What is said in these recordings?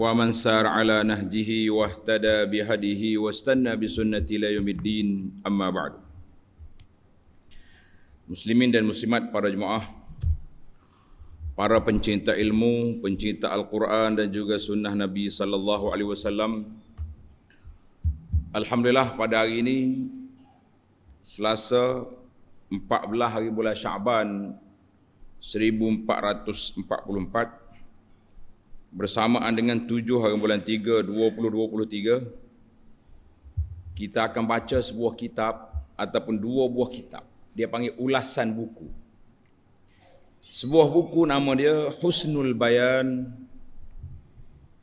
ومن سار على نهجه واهتدى بهديه واستنى بسنة إلى يوم الدين أما بعد Muslimin dan muslimat para jemaah para pencinta ilmu, pencinta Al-Quran dan juga sunnah Nabi sallallahu alaihi wasallam. Alhamdulillah pada hari ini Selasa 14 hari bulan Syaban bersamaan dengan tujuh hari bulan tiga dua dua puluh puluh tiga kita akan baca sebuah kitab ataupun dua buah kitab dia panggil ulasan buku sebuah buku nama dia Husnul Bayan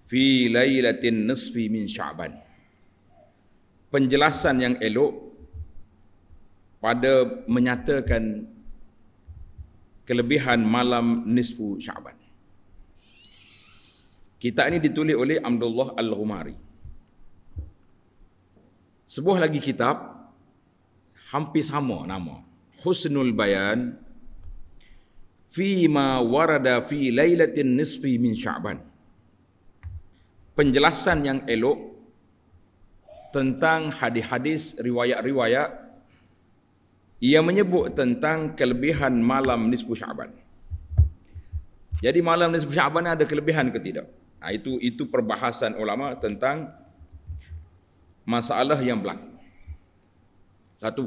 fi Lailatin Nisfi min Sya'ban penjelasan yang elok pada menyatakan kelebihan malam nisfu Sya'ban Kitab ini ditulis oleh Abdullah Al-Ghumari. Sebuah lagi kitab hampir sama nama, Husnul Bayan fi ma warada fi lailatin nisfi min Sya'ban. Penjelasan yang elok tentang hadis-hadis riwayat-riwayat ia menyebut tentang kelebihan malam nisfu Sya'ban. Jadi malam nisfu Sya'ban ada kelebihan ke tidak? Ah, itu itu perbahasan ulama tentang masalah yang berlaku. Satu.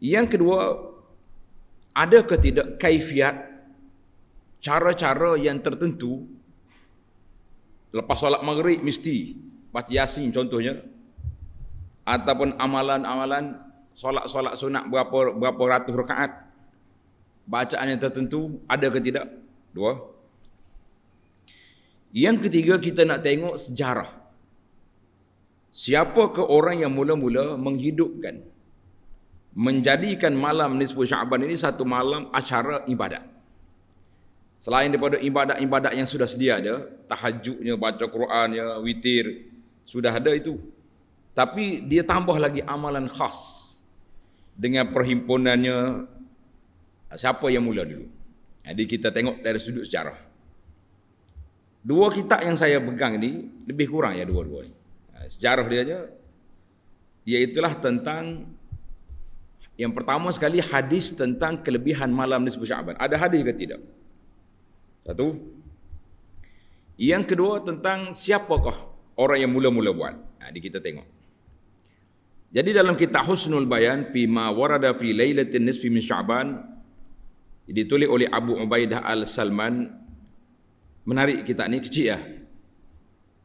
Yang kedua, ada ke tidak kaifiat cara-cara yang tertentu lepas solat maghrib mesti baca yasin contohnya ataupun amalan-amalan solat-solat sunat berapa berapa ratus rakaat bacaan yang tertentu ada ke tidak? Dua. Yang ketiga kita nak tengok sejarah. Siapa ke orang yang mula-mula menghidupkan menjadikan malam nisfu Syaban ini satu malam acara ibadat. Selain daripada ibadat-ibadat yang sudah sedia ada, tahajudnya, baca Qurannya, witir sudah ada itu. Tapi dia tambah lagi amalan khas dengan perhimpunannya siapa yang mula dulu. Jadi kita tengok dari sudut sejarah. Dua kitab yang saya pegang ini lebih kurang ya dua-dua ini. Ha, sejarah dia aja iaitulah tentang yang pertama sekali hadis tentang kelebihan malam nisfu Syaban. Ada hadis ke tidak? Satu. Yang kedua tentang siapakah orang yang mula-mula buat. Ha, ini kita tengok. Jadi dalam kitab Husnul Bayan fi ma warada fi lailatin nisfi min Syaban ditulis oleh Abu Ubaidah Al-Salman menarik kita ni kecil ya.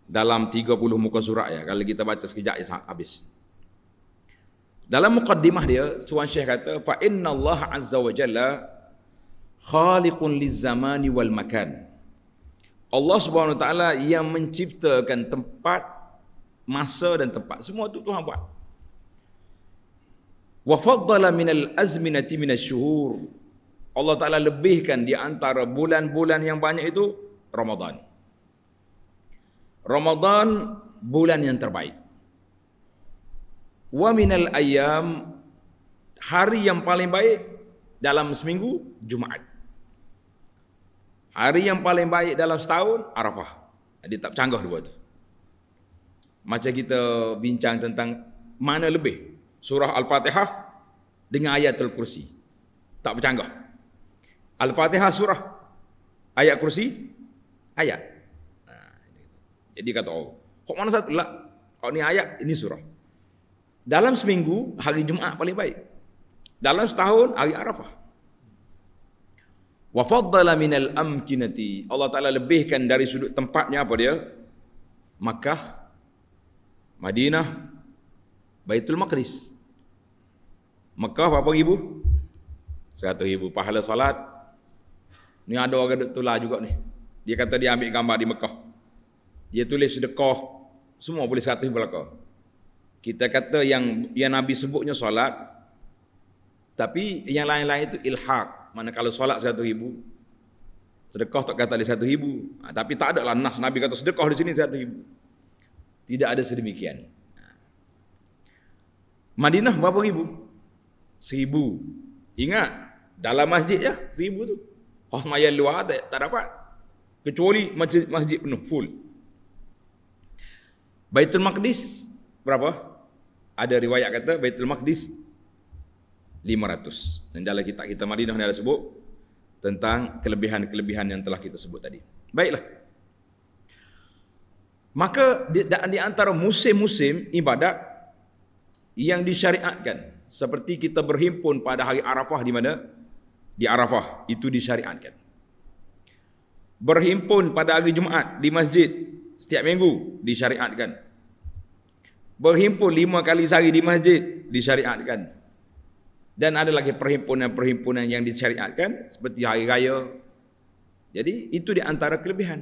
Dalam 30 muka surat ya. Kalau kita baca sekejap ya habis. Dalam mukaddimah dia, Tuan Syekh kata, "Fa inna Allah azza wa jalla khaliqun lizamani wal makan." Allah Subhanahu wa taala yang menciptakan tempat, masa dan tempat. Semua tu Tuhan buat. Wa faddala min al-azminati min asy-syuhur. Allah Taala lebihkan di antara bulan-bulan yang banyak itu Ramadan. Ramadan bulan yang terbaik. Wa minal ayyam hari yang paling baik dalam seminggu Jumaat. Hari yang paling baik dalam setahun Arafah. Jadi tak bercanggah dua tu. Macam kita bincang tentang mana lebih surah Al-Fatihah dengan ayat Al kursi. Tak bercanggah. Al-Fatihah surah ayat kursi ayat. Jadi kata Allah, oh, kok mana satu lah? Kalau ni ayat, ini surah. Dalam seminggu, hari Jumaat paling baik. Dalam setahun, hari Arafah. Wa faddala minal amkinati. Allah Ta'ala lebihkan dari sudut tempatnya apa dia? Makkah, Madinah, Baitul Maqdis. Makkah berapa ribu? Satu ribu pahala salat. Ni ada orang duduk tular juga ni. Dia kata dia ambil gambar di Mekah. Dia tulis sedekah, semua boleh seratus belakang. Kita kata yang yang Nabi sebutnya solat, tapi yang lain-lain itu ilhaq. Mana kalau solat satu ribu, sedekah tak kata di satu ribu. Ha, tapi tak ada lah nas Nabi kata sedekah di sini satu ribu. Tidak ada sedemikian. Ha. Madinah berapa ribu? Seribu. Ingat, dalam masjid ya, seribu tu. Oh, maya luar tak, tak dapat kecuali masjid, masjid penuh full Baitul Maqdis berapa? Ada riwayat kata Baitul Maqdis 500. Dan dalam kitab kita Madinah ni ada sebut tentang kelebihan-kelebihan yang telah kita sebut tadi. Baiklah. Maka di, di antara musim-musim ibadat yang disyariatkan seperti kita berhimpun pada hari Arafah di mana? Di Arafah itu disyariatkan berhimpun pada hari Jumaat di masjid setiap minggu disyariatkan. Berhimpun lima kali sehari di masjid disyariatkan. Dan ada lagi perhimpunan-perhimpunan yang disyariatkan seperti hari raya. Jadi itu di antara kelebihan.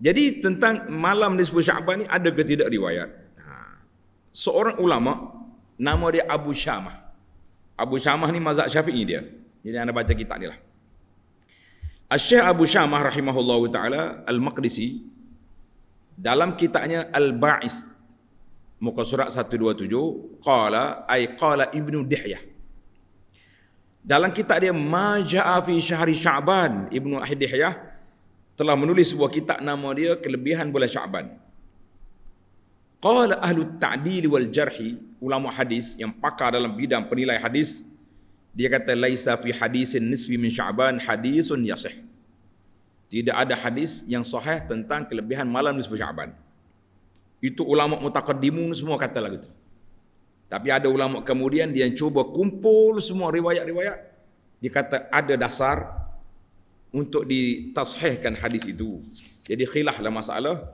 Jadi tentang malam di sepuluh syaban ini ada ke tidak riwayat? Ha. Seorang ulama nama dia Abu Syamah. Abu Syamah ni mazhab Syafi'i dia. Jadi anda baca kitab ni lah. Asy-Syaikh Abu Syamah rahimahullahu taala Al-Maqdisi dalam kitabnya Al-Ba'is muka surat 127 qala ai qala Ibnu Dihyah dalam kitab dia Maja'a fi Syahri Sya'ban Ibnu Ahdihyah telah menulis sebuah kitab nama dia kelebihan bulan Sya'ban qala ahlu ta'dil wal jarhi ulama hadis yang pakar dalam bidang penilai hadis dia kata laisa fi hadisin nisfi min Sya'ban hadisun yasih. Tidak ada hadis yang sahih tentang kelebihan malam nisfu Sya'ban. Itu ulama mutaqaddimun semua kata lagu itu. Tapi ada ulama kemudian dia cuba kumpul semua riwayat-riwayat. Dia kata ada dasar untuk ditasihkan hadis itu. Jadi khilahlah masalah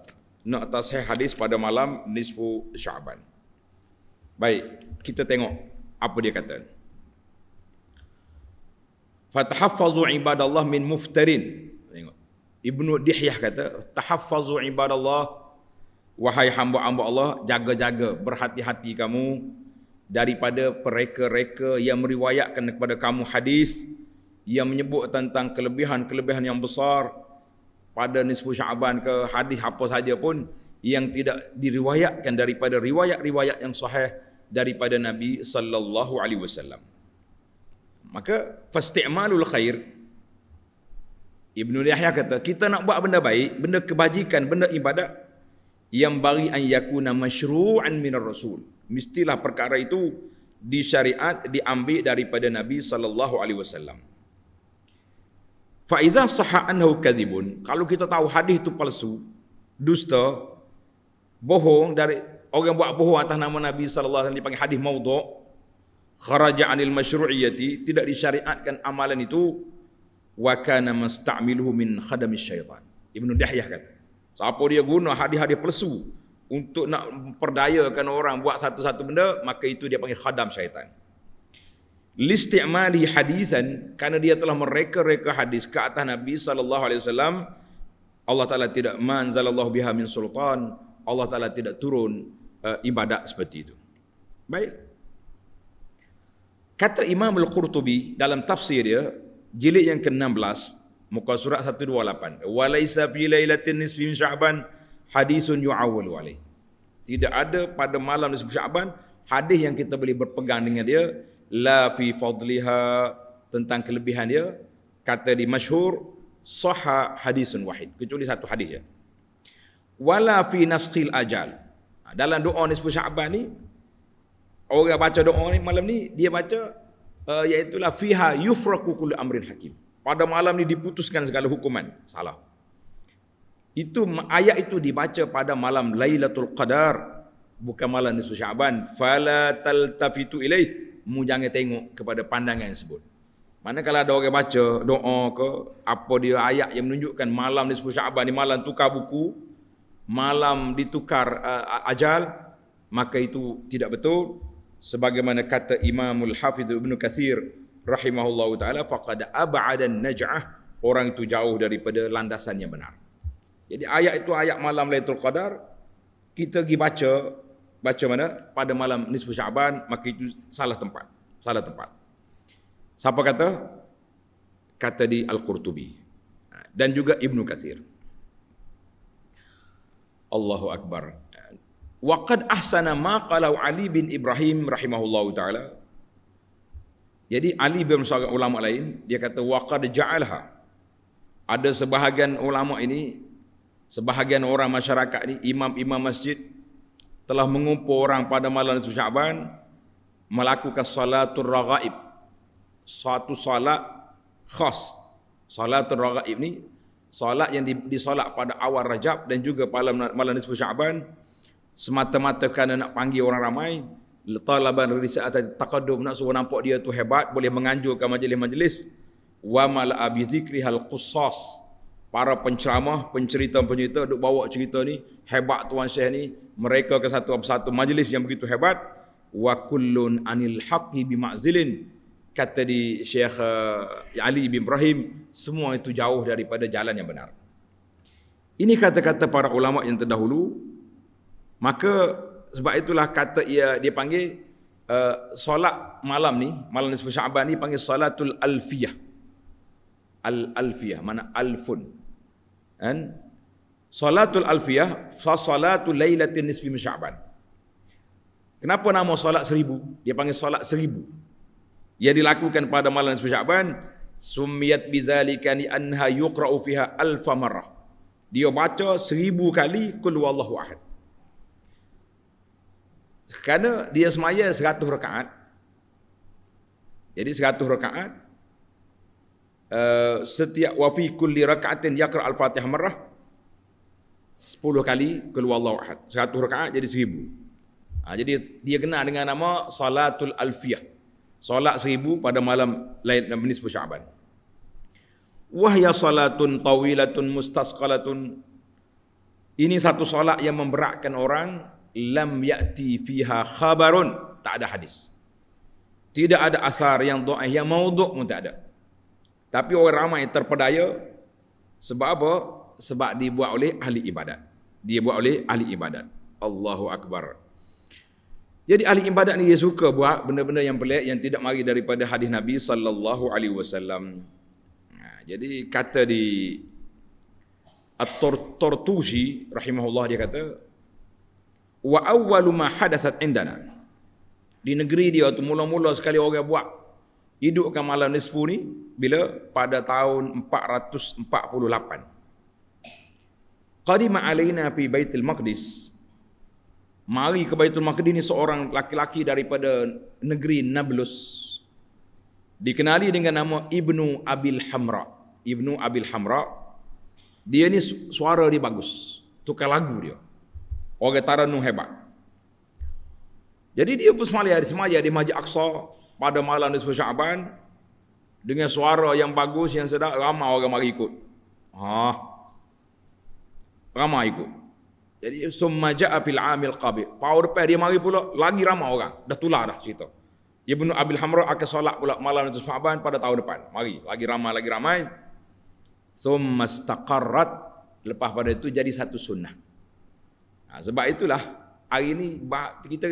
nak tasih hadis pada malam nisfu Sya'ban. Baik, kita tengok apa dia kata fatahaffazu ibadallah min muftarin tengok ibnu dihyah kata tahaffazu ibadallah wahai hamba-hamba Allah jaga-jaga berhati-hati kamu daripada mereka-reka yang meriwayatkan kepada kamu hadis yang menyebut tentang kelebihan-kelebihan yang besar pada nisfu Syaban ke hadis apa saja pun yang tidak diriwayatkan daripada riwayat-riwayat yang sahih daripada Nabi sallallahu alaihi wasallam. Maka fastimalul khair Ibnu Yahya kata kita nak buat benda baik, benda kebajikan, benda ibadat yang bagi an yakuna masyru'an minar rasul. Mestilah perkara itu di syariat diambil daripada Nabi sallallahu alaihi wasallam. Fa iza sahha annahu kadhibun, kalau kita tahu hadis itu palsu, dusta, bohong dari orang buat bohong atas nama Nabi sallallahu alaihi wasallam dipanggil hadis maudhu', kharaja anil masyru'iyyati tidak disyariatkan amalan itu wa kana mastamiluhu min khadami syaitan ibnu dahyah kata siapa dia guna hadis-hadis palsu untuk nak perdayakan orang buat satu-satu benda maka itu dia panggil khadam syaitan listi'mali hadisan kerana dia telah mereka-reka hadis ke atas nabi sallallahu alaihi wasallam Allah taala tidak manzalallahu biha min sultan Allah taala tidak turun uh, ibadat seperti itu baik Kata Imam Al-Qurtubi dalam tafsir dia, jilid yang ke-16, muka surat 128. Walaysa fi laylatin nisfi min sya'ban hadisun yu'awalu alaih. Tidak ada pada malam nisfi sya'ban, hadis yang kita boleh berpegang dengan dia, la fi fadliha tentang kelebihan dia, kata di masyhur sahha hadisun wahid. Kecuali satu hadis je. Ya. Wala fi nasqil ajal. Ha, dalam doa nisfi sya'ban ni, orang baca doa ni malam ni dia baca uh, iaitu la fiha yufraqu kullu amrin hakim. Pada malam ni diputuskan segala hukuman. Salah. Itu ayat itu dibaca pada malam Lailatul Qadar bukan malam Nisfu Syaban. Fala taltafitu ilaih mu jangan tengok kepada pandangan yang sebut. Mana kalau ada orang baca doa ke apa dia ayat yang menunjukkan malam Nisfu Syaban ni malam tukar buku, malam ditukar uh, ajal maka itu tidak betul sebagaimana kata Imamul Hafiz Ibnu Kathir rahimahullah taala faqad ab'ada najah orang itu jauh daripada landasan yang benar. Jadi ayat itu ayat malam Lailatul Qadar kita pergi baca baca mana pada malam nisfu Syaban maka itu salah tempat. Salah tempat. Siapa kata? Kata di Al-Qurtubi dan juga Ibnu Kathir. Allahu Akbar waqad ahsana ma qalau Ali bin Ibrahim rahimahullahu taala. Jadi Ali bin seorang ulama lain dia kata waqad ja'alha. Ada sebahagian ulama ini sebahagian orang masyarakat ini imam-imam masjid telah mengumpul orang pada malam Nisbu Syaban melakukan salatul raghaib. Satu salat khas. Salatul raghaib ni salat yang disolat pada awal Rajab dan juga pada malam Nisbu Syaban semata-mata kerana nak panggil orang ramai talaban risalah taqaddum nak suruh nampak dia tu hebat boleh menganjurkan majlis-majlis wa mal abizikri hal qussas para penceramah pencerita-pencerita duk bawa cerita ni hebat tuan syekh ni mereka ke satu satu majlis yang begitu hebat wa kullun anil haqqi bi kata di syekh eh, ali bin ibrahim semua itu jauh daripada jalan yang benar ini kata-kata para ulama yang terdahulu Maka sebab itulah kata ia dia panggil uh, solat malam ni, malam nisfu Syaban ni panggil solatul alfiyah. Al alfiyah mana alfun. Kan? Salatul alfiyah fa salatul lailatin nisfi min Syaban. Kenapa nama solat seribu? Dia panggil solat seribu. Ia dilakukan pada malam nisfu Syaban sumiyat bizalika li anha yuqra'u fiha alf marrah. Dia baca seribu kali kul wallahu ahad. Kerana dia semaya 100 rakaat. Jadi 100 rakaat. Uh, setiap wafi kulli rakaatin yakra al-fatihah marah. 10 kali keluar Allah wahad. 100 rakaat jadi 1000. Ha, jadi dia kenal dengan nama Salatul Alfiah, Salat 1000 pada malam lain dan menis Syaban. Wahya salatun tawilatun mustasqalatun. Ini satu salat yang memberatkan orang lam ya'ti fiha khabarun tak ada hadis tidak ada asar yang doa yang maudhu pun tak ada tapi orang ramai terpedaya sebab apa sebab dibuat oleh ahli ibadat dia buat oleh ahli ibadat Allahu akbar jadi ahli ibadat ni dia suka buat benda-benda yang pelik yang tidak mari daripada hadis Nabi sallallahu alaihi wasallam. Ha, jadi kata di At-Tortusi rahimahullah dia kata wa awwalu ma hadasat indana di negeri dia tu mula-mula sekali orang buat hidupkan malam nisfu ni bila pada tahun 448 qadima alaina fi baitul maqdis mari ke baitul maqdis ni seorang laki-laki daripada negeri nablus dikenali dengan nama ibnu abil hamra ibnu abil hamra dia ni suara dia bagus tukar lagu dia Orang Taranum hebat. Jadi dia bersemayam di semaya di Masjid Aqsa pada malam nisfu Syaban dengan suara yang bagus yang sedap ramai orang mari ikut. Ha. Ramai ikut. Jadi summa ja'a fil amil qabil. Power pair dia mari pula lagi ramai orang. Dah tular dah cerita. Ibnu Abil Hamra akan solat pula malam nisfu Syaban pada tahun depan. Mari, lagi ramai lagi ramai. Summa istaqarrat lepas pada itu jadi satu sunnah. Ha, sebab itulah hari ini kita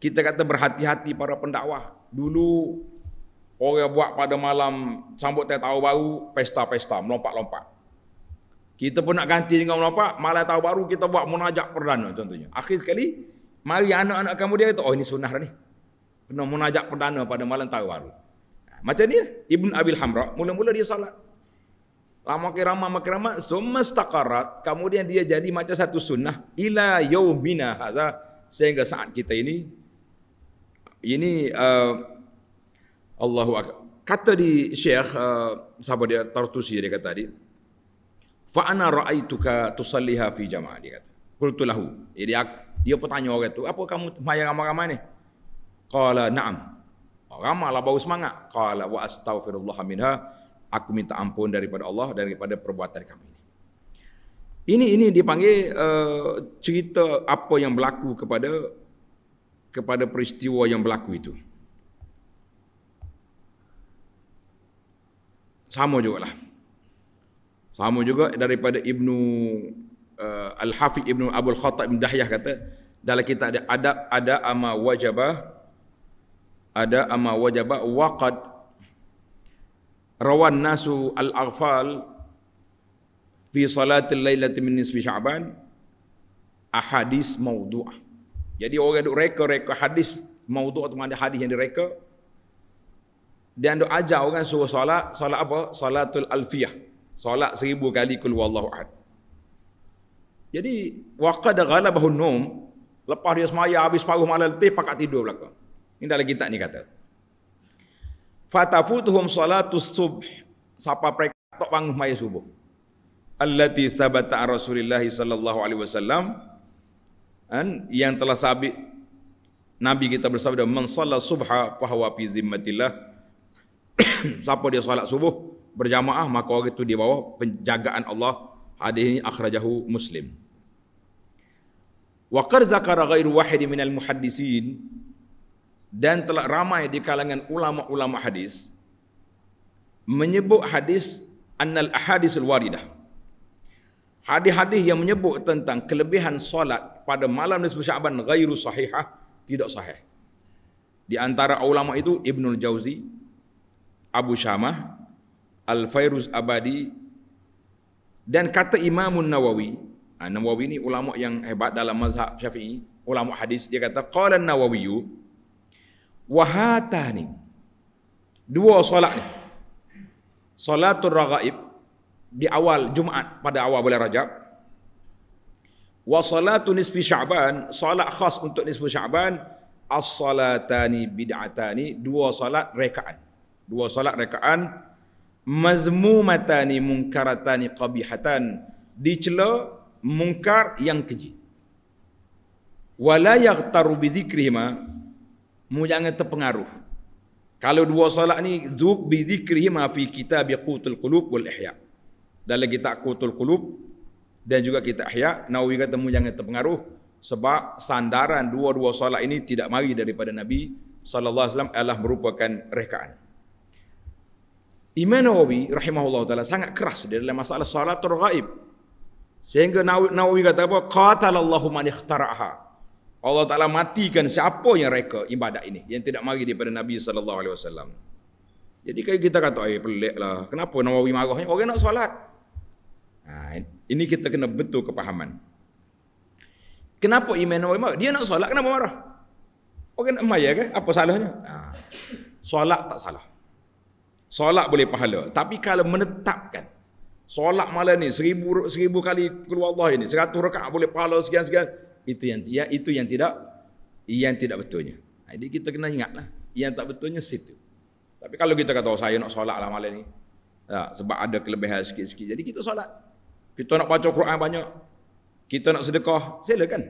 kita kata berhati-hati para pendakwah. Dulu orang buat pada malam sambut tahun baru pesta-pesta melompat-lompat. Kita pun nak ganti dengan melompat, malam tahun baru kita buat munajat perdana contohnya. Akhir sekali mari anak-anak kamu dia kata, "Oh ini sunnah dah ni." Kena munajat perdana pada malam tahun baru. Ha, macam ni lah. Ibn Abil Hamra mula-mula dia salat lama kirama lama kirama summa istaqarat kemudian dia jadi macam satu sunnah ila yaumina hadza sehingga saat kita ini ini uh, Allahu akbar kata di syekh uh, siapa dia tartusi dia kata tadi fa ana raaituka tusalliha fi jama'ah dia kata qultu lahu jadi dia pun tanya orang itu apa kamu maya ramai-ramai ni qala na'am ramai lah bau semangat qala wa astaghfirullah minha aku minta ampun daripada Allah daripada perbuatan kami ini. Ini ini dipanggil uh, cerita apa yang berlaku kepada kepada peristiwa yang berlaku itu. Sama juga lah. Sama juga daripada Ibnu uh, Al-Hafiz Ibnu Abdul Khata bin Dahyah kata dalam kita ada adab ada ama wajabah ada ama wajabah wakad rawan nasu al-aghfal fi salatil lailati min nisfi sya'ban ahadis maudu'ah jadi orang duk reka-reka hadis maudu'ah atau ada hadis yang direka dan ada ajar orang suruh salat, salat apa salatul alfiyah salat seribu kali kul wallahu ahad jadi waqad ghalabahu nom lepas dia semaya habis paruh malam letih pakat tidur belaka ini dalam kitab ni kata fatafuthum salatu subh sapa mereka tok bangun mai subuh allati sabata rasulillah sallallahu alaihi wasallam an yang telah sabit nabi kita bersabda man salla subha fahuwa fi zimmatillah siapa dia solat subuh berjamaah maka orang itu di bawah penjagaan Allah hadis ini akhrajahu muslim wa qad zakara ghairu wahid min al muhaddisin dan telah ramai di kalangan ulama-ulama hadis menyebut hadis annal ahadisul waridah hadis-hadis yang menyebut tentang kelebihan solat pada malam nisfu sya'ban ghairu sahihah tidak sahih di antara ulama itu Ibnu Jauzi Abu Syamah Al-Fairuz Abadi dan kata Imamun Nawawi ah, Nawawi ni ulama yang hebat dalam mazhab Syafi'i ulama hadis dia kata qala an-nawawiyyu wahatani dua solat ni solatul raghaib di awal Jumaat pada awal bulan Rajab wa salatu nisfi sya'ban solat khas untuk nisfu sya'ban as-salatani bid'atani dua solat rekaan dua solat rekaan mazmumatani munkaratani qabihatan dicela mungkar yang keji wala yaghtaru bi mu jangan terpengaruh. Kalau dua solat ni zuk bi zikrihi ma fi kitab yaqutul qulub wal ihya. Dalam kitab qutul qulub dan juga kita ihya, nawi kata mu jangan terpengaruh sebab sandaran dua-dua solat ini tidak mari daripada Nabi sallallahu alaihi wasallam ialah merupakan rekaan. Imam Nawawi rahimahullah taala sangat keras di dalam masalah solat raghaib. Sehingga Nawawi kata apa? Qatalallahu man ikhtara'ha. Allah Taala matikan siapa yang reka ibadat ini yang tidak mari daripada Nabi sallallahu alaihi wasallam. Jadi kalau kita kata ai eh, lah, kenapa Nawawi marah ni? Eh, orang nak solat. Ha, ini kita kena betul kepahaman. Kenapa Imam Nawawi marah? Dia nak solat kenapa marah? Orang nak maya ke? Apa salahnya? Ha. Solat tak salah. Solat boleh pahala. Tapi kalau menetapkan solat malam ni seribu, seribu kali keluar Allah ini, seratus rakaat boleh pahala sekian-sekian itu yang ya, itu yang tidak yang tidak betulnya. Ha, jadi kita kena ingatlah yang tak betulnya situ. Tapi kalau kita kata oh, saya nak solat lah malam ni. Ya, sebab ada kelebihan sikit-sikit. Jadi kita solat. Kita nak baca Quran banyak. Kita nak sedekah. kan.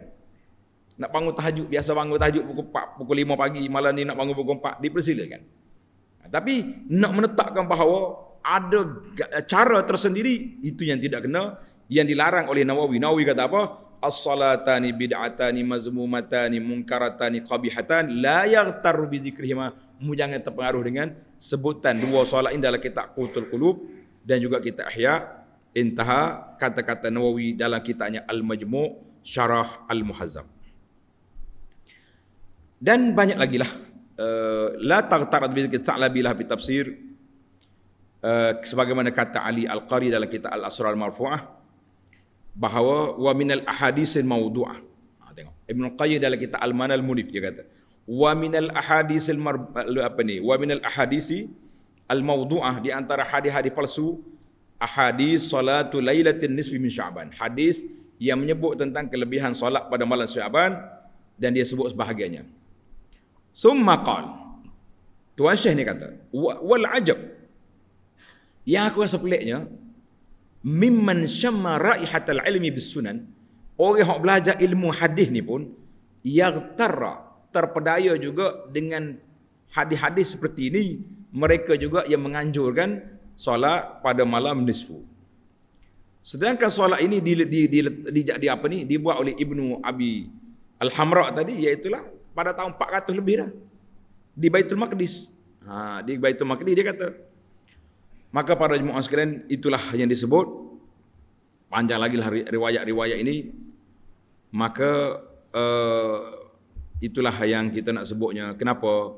Nak bangun tahajud. Biasa bangun tahajud pukul 4, pukul 5 pagi. Malam ni nak bangun pukul 4. Dipersilakan. Ha, tapi nak menetapkan bahawa ada cara tersendiri. Itu yang tidak kena. Yang dilarang oleh Nawawi. Nawawi kata apa? as-salatani bid'atani mazmumatani munkaratani qabihatan la yaghtar bi zikrihima mu jangan terpengaruh dengan sebutan dua solat ini dalam kitab Qutul Qulub dan juga kita Ihya intaha kata-kata Nawawi dalam kitabnya Al-Majmu' Syarah Al-Muhazzab dan banyak lagi lah eh, la taghtar bi zikri ta'labilah bi tafsir eh, sebagaimana kata Ali Al-Qari dalam kitab Al-Asrar Al-Marfu'ah bahawa wa minal ahadisil maudu'ah. Ha, tengok. Ibn Qayyim dalam kitab Al-Manal Munif dia kata, wa minal ahadisil mar apa ni? Wa minal ahadisi al-maudu'ah di antara hadis-hadis palsu ahadis salatu lailatin nisfi min Sya'ban. Hadis yang menyebut tentang kelebihan solat pada malam Sya'ban dan dia sebut sebahagiannya. Summa qal. Tuan Syekh ni kata, wal ajab. Yang aku rasa peliknya, mimman syamma raihatal ilmi bis sunan orang yang belajar ilmu hadis ni pun yagtarra terpedaya juga dengan hadis-hadis seperti ini mereka juga yang menganjurkan solat pada malam nisfu sedangkan solat ini di, di, di, di, di, di, apa ni dibuat oleh ibnu abi al-hamra tadi iaitu pada tahun 400 lebih dah di Baitul Maqdis ha di Baitul Maqdis dia kata Maka para jemaah sekalian itulah yang disebut panjang lagi lah riwayat-riwayat ini. Maka uh, itulah yang kita nak sebutnya. Kenapa?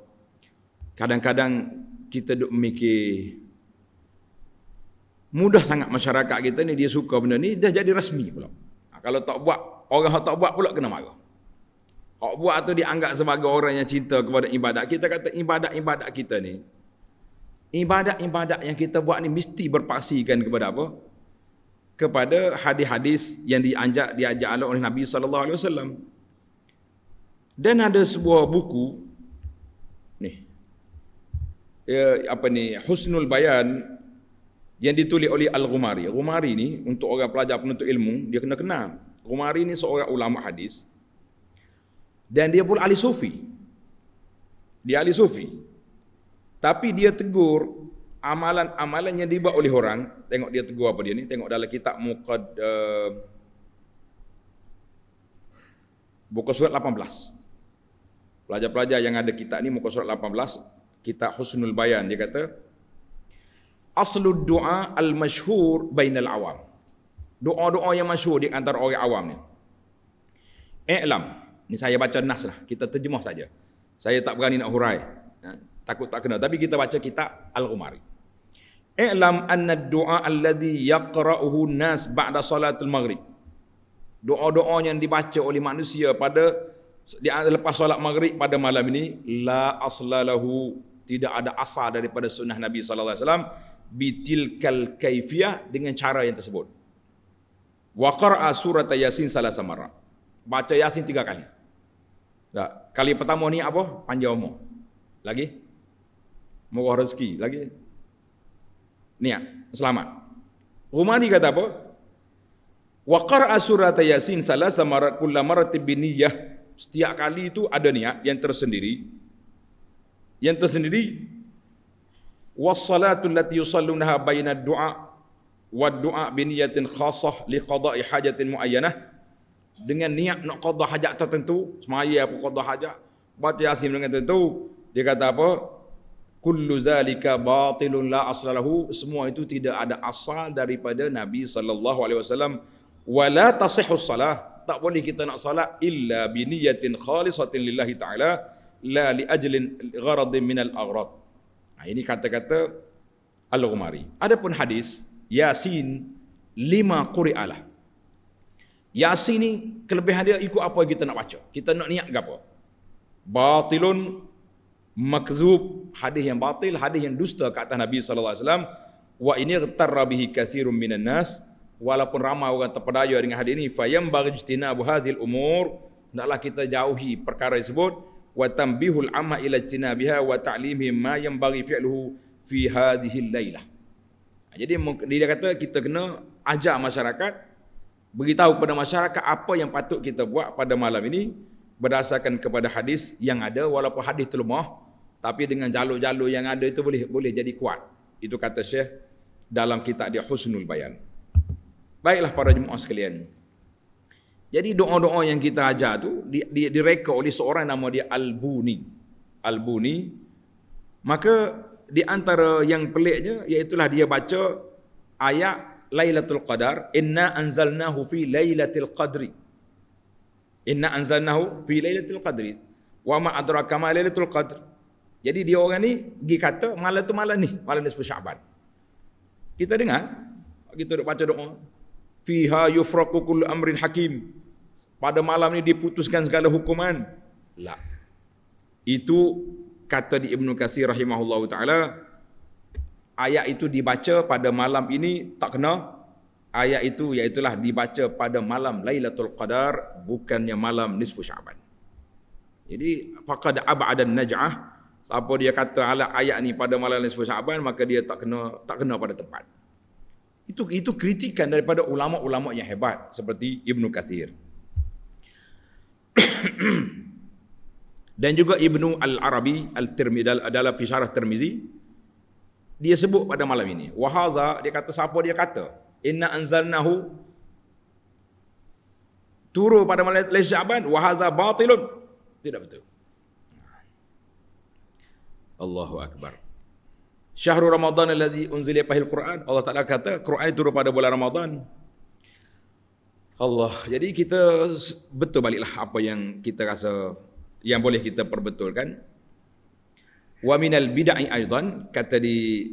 Kadang-kadang kita duk mikir mudah sangat masyarakat kita ni dia suka benda ni dah jadi rasmi pula. Nah, ha, kalau tak buat orang tak buat pula kena marah. Hak buat tu dianggap sebagai orang yang cinta kepada ibadat. Kita kata ibadat-ibadat kita ni Ibadat-ibadat yang kita buat ni mesti berpaksikan kepada apa? Kepada hadis-hadis yang diajak diajak oleh Nabi sallallahu alaihi wasallam. Dan ada sebuah buku ni. Ya, apa ni? Husnul Bayan yang ditulis oleh Al-Ghumari. Ghumari ni untuk orang pelajar penuntut ilmu, dia kena kenal. Ghumari ni seorang ulama hadis. Dan dia pula ahli sufi. Dia ahli sufi. Tapi dia tegur amalan-amalan yang dibuat oleh orang. Tengok dia tegur apa dia ni. Tengok dalam kitab eh, muka... Uh, buka surat 18. Pelajar-pelajar yang ada kitab ni muka surat 18. Kitab Husnul Bayan. Dia kata... Aslul doa al-mashhur bainal awam. Doa-doa yang masyhur di antara orang awam ni. I'lam. Ini saya baca nas lah. Kita terjemah saja. Saya tak berani nak hurai. Ha takut tak kenal. tapi kita baca kitab al-umari i'lam anna du'a alladhi yaqra'uhu nas ba'da salatul maghrib doa-doa yang dibaca oleh manusia pada di lepas solat maghrib pada malam ini la aslalahu tidak ada asal daripada sunnah Nabi sallallahu alaihi wasallam bitilkal kaifiyah dengan cara yang tersebut wa qara'a surata yasin salasa mara baca yasin tiga kali tak. kali pertama ni apa panjang umur lagi Murah rezeki lagi. Niat, selamat. Rumah ni kata apa? Wa qara'a surata Yasin salasa marat kullamaratib biniyah. Setiap kali itu ada niat yang tersendiri. Yang tersendiri wassalatu lati yusallunaha bayna du'a wa du'a biniyatin khassah li qada'i hajatin muayyanah dengan niat nak qada hajat tertentu semaya apa qada hajat baca yasin dengan tertentu dia kata apa kullu zalika batilun la aslalahu semua itu tidak ada asal daripada Nabi sallallahu alaihi wasallam wala tasihhu salah tak boleh kita nak salat illa bi niyatin khalisatin lillahi taala la li ajlin gharadin min al aghrad nah, ini kata-kata Al-Ghumari. pun hadis Yasin lima qiraalah. Yasin ni kelebihan dia ikut apa kita nak baca. Kita nak niat ke apa? Batilun makzub hadis yang batil hadis yang dusta kata Nabi sallallahu alaihi wasallam wa ini tatarra bihi katsirun minan nas walaupun ramai orang terpedaya dengan hadis ini fayam baghjtina bu hadhil umur hendaklah kita jauhi perkara tersebut wa tambihul amma ila tinabiha wa ta'limihim ma yang bagi fi'luhu fi hadhihi lailah ha, jadi dia kata kita kena ajar masyarakat beritahu kepada masyarakat apa yang patut kita buat pada malam ini berdasarkan kepada hadis yang ada walaupun hadis itu lemah tapi dengan jalur-jalur yang ada itu boleh boleh jadi kuat. Itu kata Syekh dalam kitab dia Husnul Bayan. Baiklah para jemaah sekalian. Jadi doa-doa yang kita ajar tu di, di, direka oleh seorang nama dia Al-Buni. Al-Buni. Maka di antara yang peliknya iaitu dia baca ayat Lailatul Qadar, "Inna anzalnahu fi Lailatul Qadri." Inna anzalnahu fi Lailatul Qadri. Wa ma adraka ma Lailatul Qadri. Jadi dia orang ni pergi kata malam tu malam ni, malam ni 10 Syaban. Kita dengar kita duk baca doa fiha yufraqu kullu amrin hakim. Pada malam ni diputuskan segala hukuman. La. Itu kata di Ibnu Katsir rahimahullahu taala ayat itu dibaca pada malam ini tak kena ayat itu iaitu dibaca pada malam Lailatul Qadar bukannya malam nisfu Syaban. Jadi faqad ab'ada an-naj'ah Siapa dia kata alat ayat ni pada malam lain Syaban maka dia tak kena tak kena pada tempat. Itu itu kritikan daripada ulama-ulama yang hebat seperti Ibn Katsir Dan juga Ibnu Al-Arabi Al-Tirmidzi adalah fi syarah Tirmizi dia sebut pada malam ini. Wa dia kata siapa dia kata inna anzalnahu turu pada malam lain Syaban wa hadza batilun tidak betul. Allahu Akbar. Syahrul Ramadan yang unzila fihi al-Quran. Allah Taala kata Quran turun pada bulan Ramadan. Allah. Jadi kita betul baliklah apa yang kita rasa yang boleh kita perbetulkan. Wa minal bid'ai aidan kata di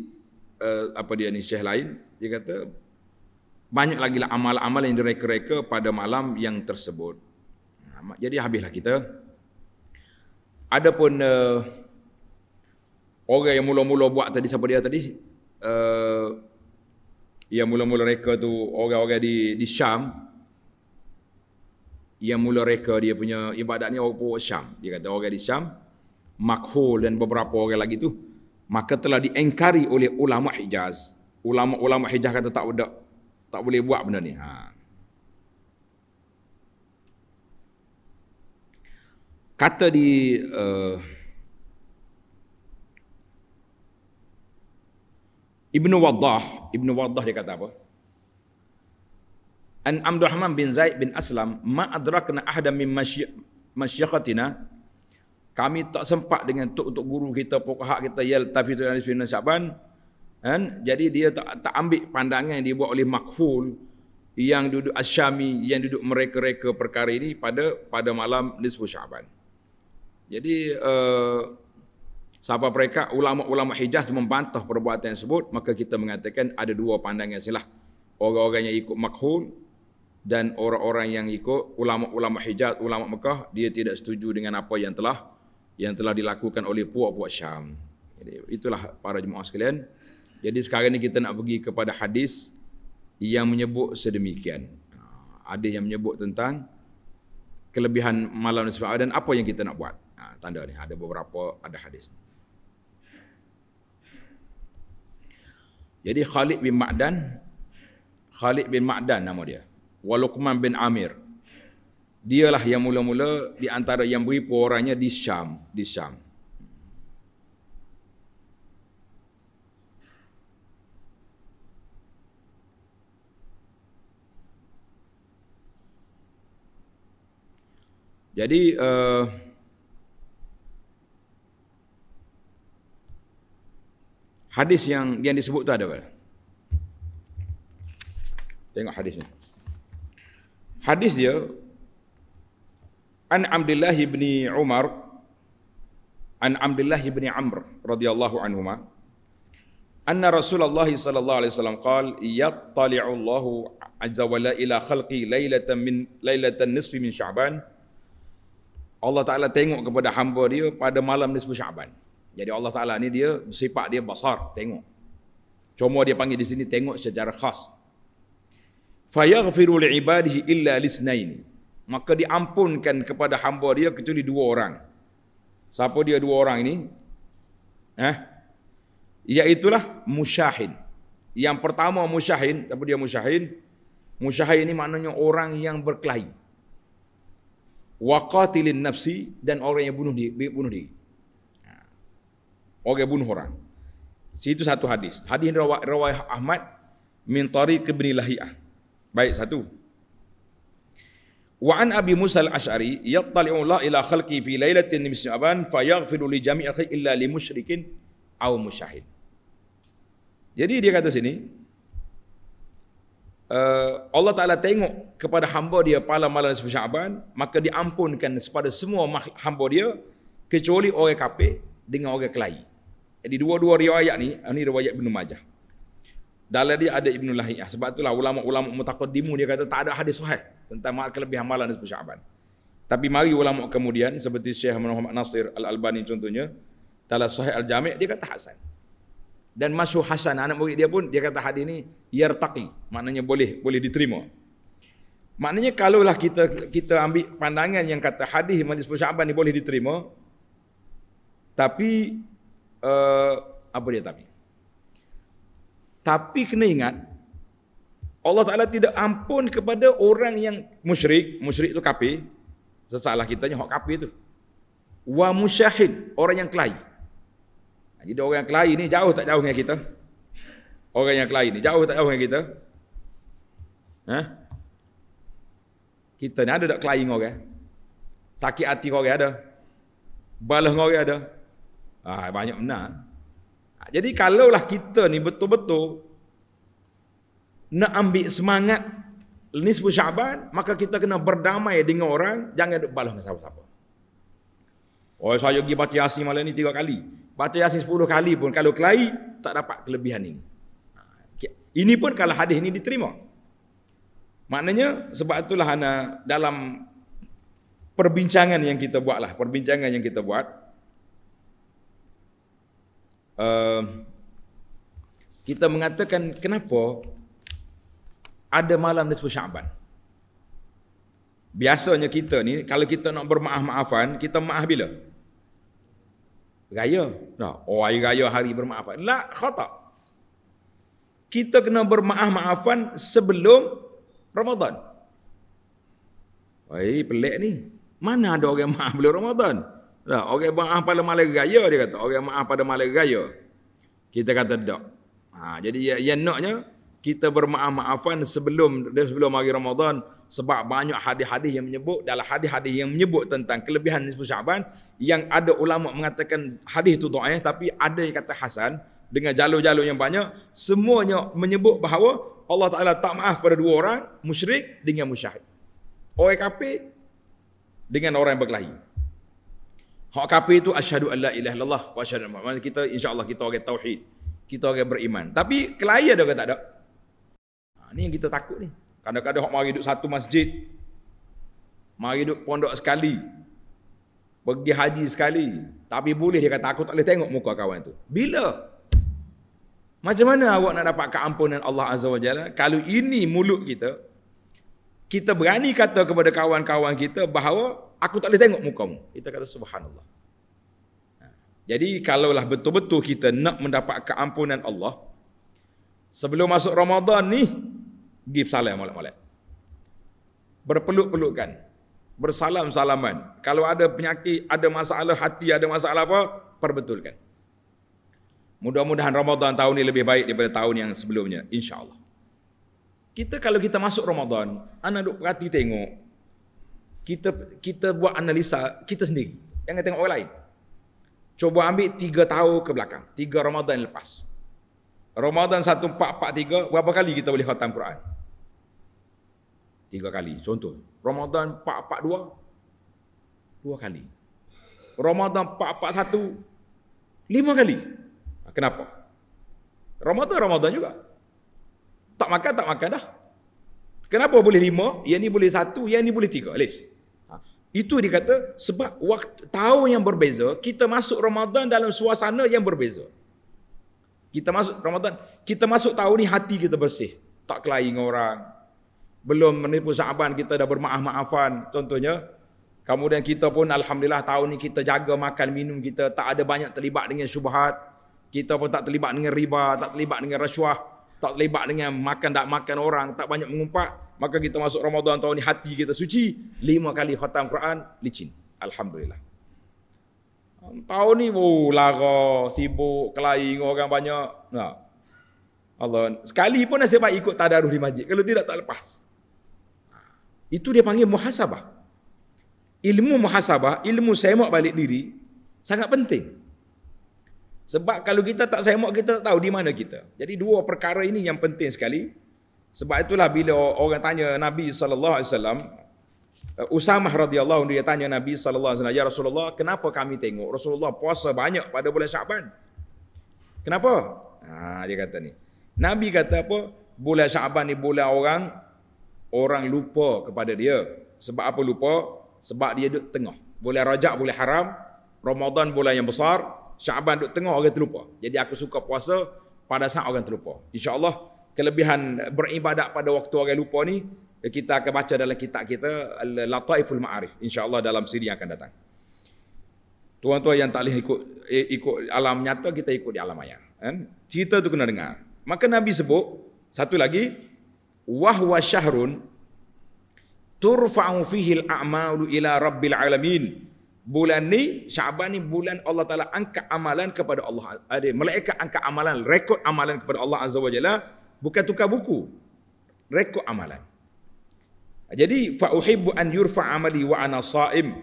uh, apa dia ni syekh lain dia kata banyak lagi lah amal-amal yang direka-reka pada malam yang tersebut. Jadi habislah kita. Adapun uh, orang yang mula-mula buat tadi siapa dia tadi uh, yang mula-mula reka tu orang-orang di di Syam yang mula reka dia punya ibadat ni orang pun Syam dia kata orang di Syam makhul dan beberapa orang lagi tu maka telah diengkari oleh ulama Hijaz ulama-ulama Hijaz kata tak ada tak boleh buat benda ni ha kata di uh, Ibnu Waddah, Ibnu Waddah dia kata apa? An Abdurrahman bin Zaid bin Aslam ma adrakna ahada min masyiqatina kami tak sempat dengan tok untuk guru kita pokok hak kita yal tafidu alif bin Saban kan jadi dia tak, tak ambil pandangan yang dibuat oleh makful yang duduk asyami yang duduk mereka-reka perkara ini pada pada malam nisfu Syaban jadi uh, Siapa mereka? Ulama-ulama Hijaz membantah perbuatan tersebut. Maka kita mengatakan ada dua pandangan silah. Orang-orang yang ikut makhul dan orang-orang yang ikut ulama-ulama Hijaz, ulama Mekah, dia tidak setuju dengan apa yang telah yang telah dilakukan oleh puak-puak Syam. Jadi, itulah para jemaah sekalian. Jadi sekarang ini kita nak pergi kepada hadis yang menyebut sedemikian. Ha, ada yang menyebut tentang kelebihan malam dan sebagainya. Dan apa yang kita nak buat? Ha, tanda ni ada beberapa ada hadis. Jadi Khalid bin Ma'dan Khalid bin Ma'dan nama dia. Walukman bin Amir. Dialah yang mula-mula di antara yang beri puaranya di Syam, di Syam. Jadi uh, Hadis yang yang disebut tu ada. Tengok hadis ni. Hadis dia An Abdullah bin Umar An Abdullah bin Amr radhiyallahu anhuma أن Rasulullah sallallahu alaihi wasallam عليه وسلم قال يطلع الله عز وجل إلى خلقي min من ليلة النصف من شعبان الله تعالى kepada hamba dia pada malam nisfu Syaban jadi Allah Ta'ala ni dia sifat dia basar, tengok. Cuma dia panggil di sini tengok secara khas. Fayaghfiru li'ibadihi illa lisnaini. Maka diampunkan kepada hamba dia kecuali dua orang. Siapa dia dua orang ini? Eh? Iaitulah musyahin. Yang pertama musyahin, siapa dia musyahin? Musyahin ini maknanya orang yang berkelahi. Waqatilin nafsi dan orang yang bunuh diri. Bunuh diri. Orang bunuh orang. Situ satu hadis. Hadis riwayat Ahmad min tariq ibn Lahiyah. Baik satu. Wa an Abi Musa al-Asy'ari yattali'u la ila khalqi fi lailatin min Sya'ban fa yaghfiru li jami'i akhi illa li musyrikin aw musyahid. Jadi dia kata sini eh, Allah Ta'ala tengok kepada hamba dia pada malam sepuluh syaban maka diampunkan kepada semua hamba dia kecuali orang kafir dengan orang kelahir jadi dua-dua riwayat ni, ini riwayat Ibn Majah. Dalam dia ada Ibn Lahiyah. Sebab itulah ulama-ulama mutaqaddimu dia kata tak ada hadis sahih tentang maat kelebihan malam dan sepuluh Tapi mari ulama kemudian seperti Syekh Muhammad Nasir Al-Albani contohnya, dalam sahih Al-Jami' dia kata Hasan. Dan Masyuh Hasan, anak murid dia pun, dia kata hadis ini yartaki. Maknanya boleh boleh diterima. Maknanya kalaulah kita kita ambil pandangan yang kata hadis Malik Sepuluh Syaban ni boleh diterima, tapi uh, apa dia tapi. Tapi kena ingat Allah Taala tidak ampun kepada orang yang musyrik, musyrik itu kafir. Sesalah kita hak kafir itu. Wa musyahid, orang yang kelahi. Jadi orang yang kelahi ni jauh tak jauh dengan kita. Orang yang kelahi ni jauh tak jauh dengan kita. Ha? Kita ni ada tak kelahi orang? Sakit hati orang ada. Balas orang ada. Ah, banyak benar. Ha, jadi kalaulah kita ni betul-betul nak ambil semangat nisbu syaban, maka kita kena berdamai dengan orang, jangan duk balas dengan siapa-siapa. Oh, saya pergi baca Yasin malam ni tiga kali. Baca Yasin sepuluh kali pun, kalau kelahi, tak dapat kelebihan ini. Ha, ini pun kalau hadis ini diterima. Maknanya, sebab itulah Ana, dalam perbincangan yang kita buatlah, perbincangan yang kita buat, uh, kita mengatakan kenapa ada malam di 10 Syaban. Biasanya kita ni kalau kita nak bermaaf-maafan, kita maaf bila? Raya. Nah, oh hari raya hari bermaafan. La khata. Kita kena bermaaf-maafan sebelum Ramadan. Wei, pelik ni. Mana ada orang maaf bila Ramadan? Tak, orang maaf pada malam raya dia kata. Orang okay, maaf pada malam raya. Kita kata tak. Ha, jadi yang, yang naknya kita bermaaf-maafan sebelum sebelum hari Ramadan sebab banyak hadis-hadis yang menyebut dalam hadis-hadis yang menyebut tentang kelebihan nisfu Syaban yang ada ulama mengatakan hadis itu dhaif tapi ada yang kata hasan dengan jalur-jalur yang banyak semuanya menyebut bahawa Allah Taala tak maaf pada dua orang musyrik dengan musyahid. Orang kafir dengan orang yang berkelahi. Hak kafir itu asyhadu alla ilaha illallah wa asyhadu anna muhammadan kita insyaallah kita orang tauhid. Kita orang beriman. Tapi kelaya dia kata tak ada. Ha, ni yang kita takut ni. Kadang-kadang hok mari duduk satu masjid. Mari duduk pondok sekali. Pergi haji sekali. Tapi boleh dia kata aku tak boleh tengok muka kawan tu. Bila? Macam mana awak nak dapat keampunan Allah Azza wa Jalla? Kalau ini mulut kita, kita berani kata kepada kawan-kawan kita bahawa aku tak boleh tengok muka mu. Kita kata subhanallah. Ha. Jadi kalaulah betul-betul kita nak mendapat keampunan Allah, sebelum masuk Ramadan ni, pergi bersalam malam-malam. berpeluk pelukan, Bersalam-salaman. Kalau ada penyakit, ada masalah hati, ada masalah apa, perbetulkan. Mudah-mudahan Ramadan tahun ni lebih baik daripada tahun yang sebelumnya. Insya Allah. Kita kalau kita masuk Ramadan, anak duk perhati tengok, kita kita buat analisa kita sendiri. Jangan tengok orang lain. Cuba ambil tiga tahun ke belakang. Tiga Ramadan lepas. Ramadan 1443, berapa kali kita boleh khatam Quran? Tiga kali. Contoh. Ramadan 442, dua kali. Ramadan 441, lima kali. Kenapa? Ramadan, Ramadan juga. Tak makan, tak makan dah. Kenapa boleh lima? Yang ni boleh satu, yang ni boleh tiga. At itu dikata sebab waktu, tahun yang berbeza, kita masuk Ramadan dalam suasana yang berbeza. Kita masuk Ramadan, kita masuk tahun ni hati kita bersih. Tak kelahi dengan orang. Belum menipu sahaban, kita dah bermaaf-maafan contohnya. Kemudian kita pun Alhamdulillah tahun ni kita jaga makan minum kita, tak ada banyak terlibat dengan syubhat. Kita pun tak terlibat dengan riba, tak terlibat dengan rasuah, tak terlibat dengan makan tak makan orang, tak banyak mengumpat maka kita masuk Ramadan tahun ni hati kita suci. Lima kali khatam Quran, licin. Alhamdulillah. Hmm, tahun ni, oh, lara, sibuk, kelahi orang banyak. Nah. Allah, sekali pun nasib baik ikut tadarus di masjid. Kalau tidak, tak lepas. Itu dia panggil muhasabah. Ilmu muhasabah, ilmu semak balik diri, sangat penting. Sebab kalau kita tak semak, kita tak tahu di mana kita. Jadi dua perkara ini yang penting sekali. Sebab itulah bila orang tanya Nabi sallallahu alaihi wasallam eh, Usamah radhiyallahu anhu dia tanya Nabi sallallahu alaihi wasallam, "Ya Rasulullah, kenapa kami tengok Rasulullah puasa banyak pada bulan Syaban?" Kenapa? Ha, dia kata ni. Nabi kata apa? Bulan Syaban ni bulan orang orang lupa kepada dia. Sebab apa lupa? Sebab dia duduk tengah. Bulan Rajab boleh haram, Ramadan bulan yang besar, Syaban duduk tengah orang terlupa. Jadi aku suka puasa pada saat orang terlupa. Insya-Allah kelebihan beribadat pada waktu orang lupa ni kita akan baca dalam kitab kita Lataiful Ma'arif insya-Allah dalam siri yang akan datang. Tuan-tuan yang tak boleh ikut eh, ikut alam nyata kita ikut di alam maya. Kan? Cerita tu kena dengar. Maka Nabi sebut satu lagi wahwa syahrun turfa'u fihi al-a'malu ila rabbil alamin. Bulan ni Syaban ni bulan Allah Taala angkat amalan kepada Allah. Ada malaikat angkat amalan, rekod amalan kepada Allah Azza wa Jalla bukan tukar buku rekod amalan jadi fa uhibbu an yurfa amali wa ana saim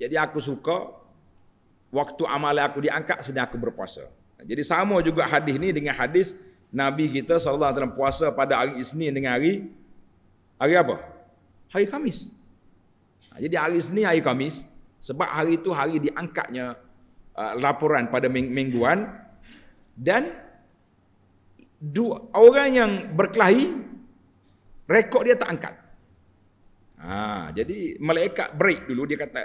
jadi aku suka waktu amalan aku diangkat sedang aku berpuasa jadi sama juga hadis ni dengan hadis nabi kita sallallahu alaihi wasallam puasa pada hari Isnin dengan hari hari apa hari Kamis. Ha, jadi hari Isnin hari Kamis sebab hari itu hari diangkatnya uh, laporan pada ming- mingguan dan dua orang yang berkelahi rekod dia tak angkat. Ha, jadi malaikat break dulu dia kata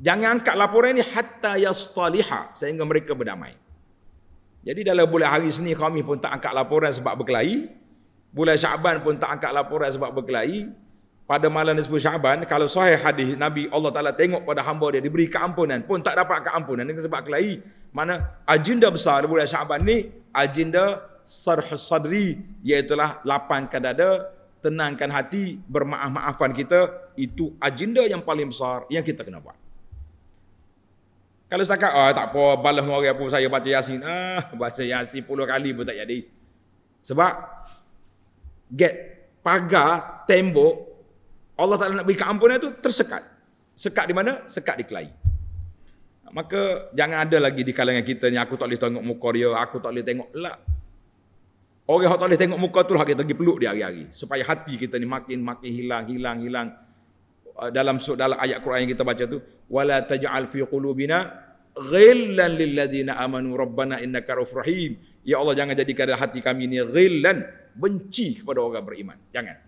jangan angkat laporan ni hatta yastaliha sehingga mereka berdamai. Jadi dalam bulan hari sini kami pun tak angkat laporan sebab berkelahi. Bulan Syaban pun tak angkat laporan sebab berkelahi. Pada malam 10 Syaban kalau sahih hadis Nabi Allah Taala tengok pada hamba dia diberi keampunan pun tak dapat keampunan sebab berkelahi. Mana agenda besar bulan Syaban ni agenda sarh sadri iaitulah lapangkan dada tenangkan hati bermaaf-maafan kita itu agenda yang paling besar yang kita kena buat kalau setakat ah oh, tak apa balas orang apa saya baca yasin ah baca yasin puluh kali pun tak jadi sebab get pagar tembok Allah Taala nak bagi keampunan itu tersekat sekat di mana sekat di kelai maka jangan ada lagi di kalangan kita ni aku tak boleh tengok muka dia aku tak boleh tengok lah Orang yang tak boleh tengok muka tu lah kita pergi peluk dia hari-hari. Supaya hati kita ni makin makin hilang, hilang, hilang. Uh, dalam dalam ayat Quran yang kita baca tu. Wala taja'al fi qulubina ghillan lilladzina amanu rabbana innaka rahim. Ya Allah jangan jadikan hati kami ni ghillan. Benci kepada orang beriman. Jangan.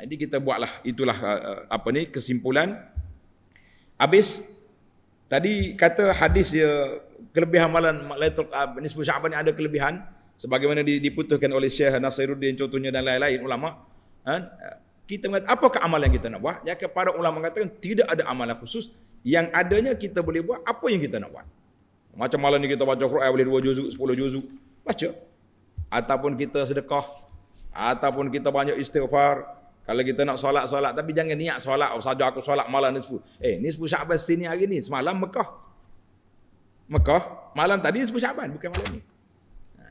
Jadi ha, kita buatlah itulah uh, uh, apa ni kesimpulan. Habis tadi kata hadis dia kelebihan malam Lailatul Qadar nisbu Syaban ada kelebihan sebagaimana diputuskan oleh Syekh Nasiruddin contohnya dan lain-lain ulama ha? kita mengatakan apakah amalan kita nak buat yang kepada ulama mengatakan tidak ada amalan khusus yang adanya kita boleh buat apa yang kita nak buat macam malam ni kita baca Quran boleh 2 juzuk sepuluh juzuk baca ataupun kita sedekah ataupun kita banyak istighfar kalau kita nak solat-solat tapi jangan niat solat oh, saja aku solat malam ni 10 eh ni 10 Syaban sini hari ni semalam Mekah Mekah malam tadi 10 Syaban bukan malam ni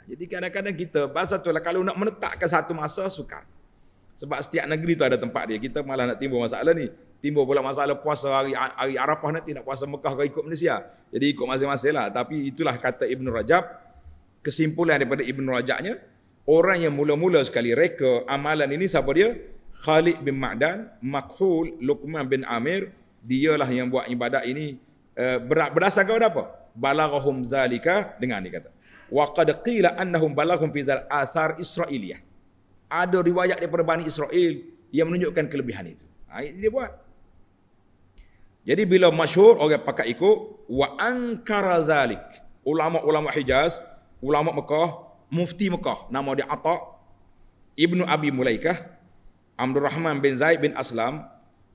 jadi kadang-kadang kita bahasa tu lah kalau nak menetapkan satu masa sukar. Sebab setiap negeri tu ada tempat dia. Kita malah nak timbul masalah ni. Timbul pula masalah puasa hari, hari Arafah nanti nak puasa Mekah ke ikut Malaysia. Jadi ikut masing-masing lah. Tapi itulah kata Ibn Rajab. Kesimpulan daripada Ibn Rajabnya. Orang yang mula-mula sekali reka amalan ini siapa dia? Khalid bin Ma'dan, Makhul Luqman bin Amir. Dialah yang buat ibadat ini. Eh, Berdasarkan apa? Balaghum zalika ni kata wa qad qila annahum balaghum fi zal asar israiliyah ada riwayat daripada bani israil yang menunjukkan kelebihan itu ha, dia buat jadi bila masyhur orang pakai ikut wa ankara zalik ulama-ulama Hijaz ulama Mekah mufti Mekah nama dia Ata Ibnu Abi Mulaikah Abdul Rahman bin Zaid bin Aslam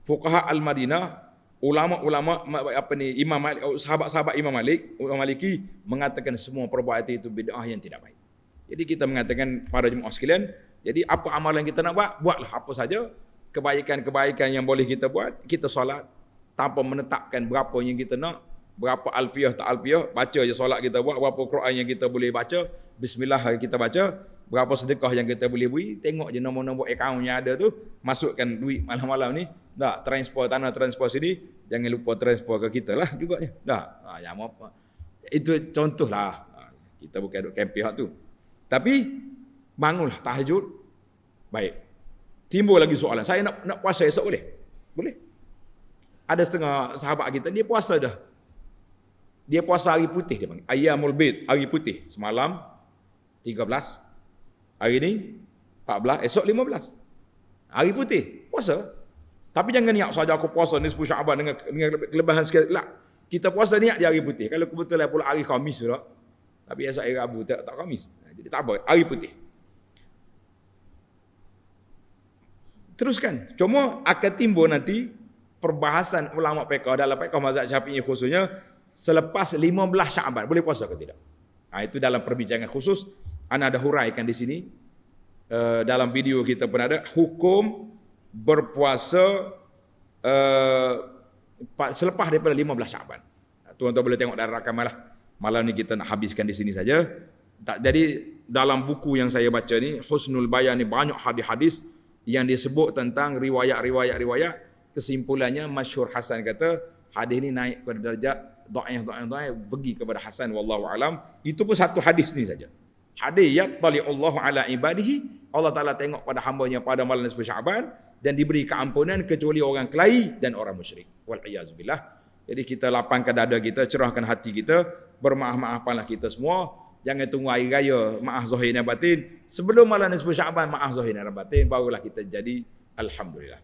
fuqaha Al-Madinah ulama-ulama apa ni Imam Malik sahabat-sahabat Imam Malik Imam Maliki mengatakan semua perbuatan itu bid'ah yang tidak baik. Jadi kita mengatakan pada jemaah sekalian, jadi apa amalan kita nak buat? Buatlah apa saja kebaikan-kebaikan yang boleh kita buat, kita solat tanpa menetapkan berapa yang kita nak, berapa alfiah tak alfiah, baca je solat kita buat, berapa Quran yang kita boleh baca, bismillah kita baca, berapa sedekah yang kita boleh beri, tengok je nombor-nombor akaun yang ada tu, masukkan duit malam-malam ni, dah transfer tanah transport sini, jangan lupa transport ke kita lah juga je. Dah, ha, yang apa. Itu contoh lah. Ha, kita bukan duduk kempi tu. Tapi, bangunlah tahajud. Baik. Timbul lagi soalan. Saya nak nak puasa esok boleh? Boleh. Ada setengah sahabat kita, dia puasa dah. Dia puasa hari putih dia panggil. Ayamul Bid, hari putih. Semalam, 13, Hari ni 14, esok 15. Hari putih, puasa. Tapi jangan niat saja aku puasa ni 10 Syaban dengan dengan kelebihan sekali. Lah, kita puasa niat di hari putih. Kalau kebetulan pula hari Khamis pula. Tapi esok hari Rabu tak tak Khamis. Jadi tak apa, hari putih. Teruskan. Cuma akan timbul nanti perbahasan ulama fiqh dalam fiqh mazhab Syafi'i khususnya selepas 15 Syaban boleh puasa ke tidak. Ha, itu dalam perbincangan khusus anda ada huraikan di sini uh, dalam video kita pun ada hukum berpuasa uh, selepas daripada 15 Syaban. Tuan-tuan boleh tengok dari rakaman lah. Malam ni kita nak habiskan di sini saja. Tak jadi dalam buku yang saya baca ni Husnul Bayan ni banyak hadis-hadis yang disebut tentang riwayat-riwayat riwayat kesimpulannya masyur Hasan kata hadis ni naik ke darjat dhaif dhaif dhaif pergi kepada Hasan wallahu alam itu pun satu hadis ni saja hadis ya Allah ala ibadihi Allah Taala tengok pada hamba hambanya pada malam Nisfu Syaban dan diberi keampunan kecuali orang kelahi dan orang musyrik wal iyaz billah jadi kita lapangkan dada kita cerahkan hati kita bermaaf-maafanlah kita semua jangan tunggu air raya maaf zahir dan batin sebelum malam Nisfu Syaban maaf zahir dan batin barulah kita jadi alhamdulillah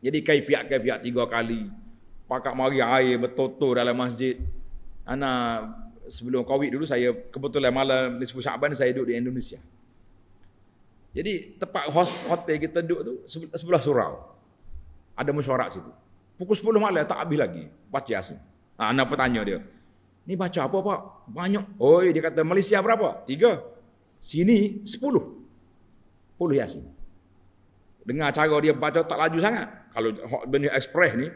jadi kaifiat-kaifiat tiga kali pakak mari air bertotoh dalam masjid Ana sebelum Covid dulu saya kebetulan malam ni sepuluh Syaban saya duduk di Indonesia. Jadi tempat host hotel kita duduk tu sebelah surau. Ada mesyuarat situ. Pukul 10 malam tak habis lagi. Baca asin. Ha, ah, anak tanya dia. Ni baca apa pak? Banyak. Oh, dia kata Malaysia berapa? Tiga. Sini sepuluh. Sepuluh yasin. Dengar cara dia baca tak laju sangat. Kalau benda ekspres ni.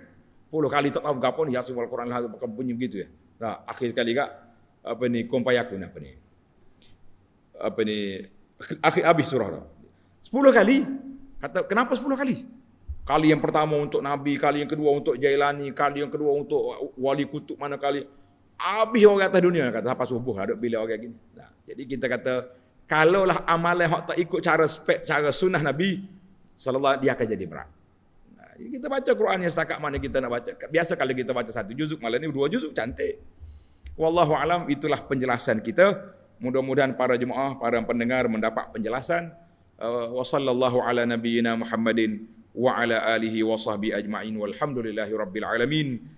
Puluh kali tak tahu apa ni. Yasin wal Quran lah. Bukan bunyi begitu ya. Tak, akhir sekali kak apa ni kumpayakun apa ni apa ni akhir habis surah tu. Sepuluh kali. Kata kenapa sepuluh kali? Kali yang pertama untuk Nabi, kali yang kedua untuk Jailani, kali yang kedua untuk wali kutub mana kali. Habis orang atas dunia kata apa subuh ada lah bila orang gini. Nah, jadi kita kata kalaulah amalan hak tak ikut cara spek cara sunnah Nabi sallallahu dia akan jadi berat. Nah, kita baca Quran yang setakat mana kita nak baca. Biasa kalau kita baca satu juzuk malam ni dua juzuk cantik. Wallahu alam itulah penjelasan kita. Mudah-mudahan para jemaah, para pendengar mendapat penjelasan. Uh, wa sallallahu ala nabiyyina Muhammadin wa ala alihi wa sahbi ajma'in walhamdulillahi rabbil alamin.